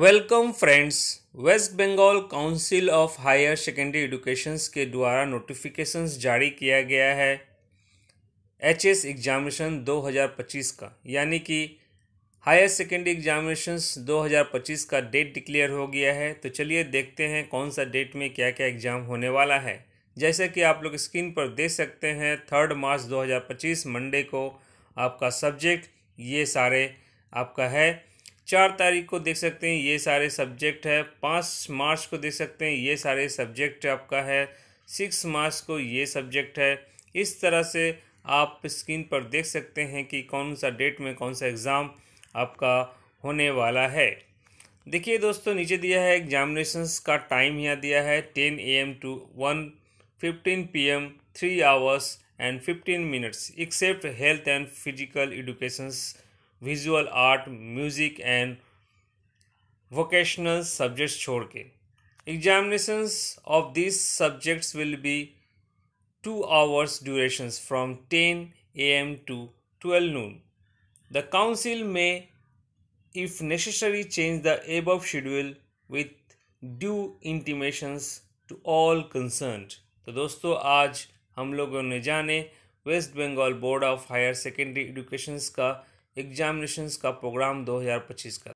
welcome friends West Bengal council of higher secondary education के द्वारा notification जारी किया गया है एच एस एग्जामिनेशन 2025 का यानी कि हायर सेकेंडरी हज़ार 2025 का डेट डिक्लेयर हो गया है तो चलिए देखते हैं कौन सा डेट में क्या क्या एग्ज़ाम होने वाला है जैसे कि आप लोग स्क्रीन पर देख सकते हैं थर्ड मार्च 2025 मंडे को आपका सब्जेक्ट ये सारे आपका है चार तारीख को देख सकते हैं ये सारे सब्जेक्ट है पाँच मार्च को देख सकते हैं ये सारे सब्जेक्ट आपका है सिक्स मार्च को ये सब्जेक्ट है इस तरह से आप स्क्रीन पर देख सकते हैं कि कौन सा डेट में कौन सा एग्ज़ाम आपका होने वाला है देखिए दोस्तों नीचे दिया है एग्जामिनेशंस का टाइम यहाँ दिया है ten A M to one fifteen P M three hours and fifteen minutes except health and physical educations visual art music and vocational subjects छोड़ के examination of this subjects will be two hours duration from ten A M to twelve noon the council में if necessary change the एब schedule with due intimations to all concern तो दोस्तों आज हम लोगों ने जाने West Bengal board of higher secondary education का एग्जामिनेशंस का प्रोग्राम 2025 का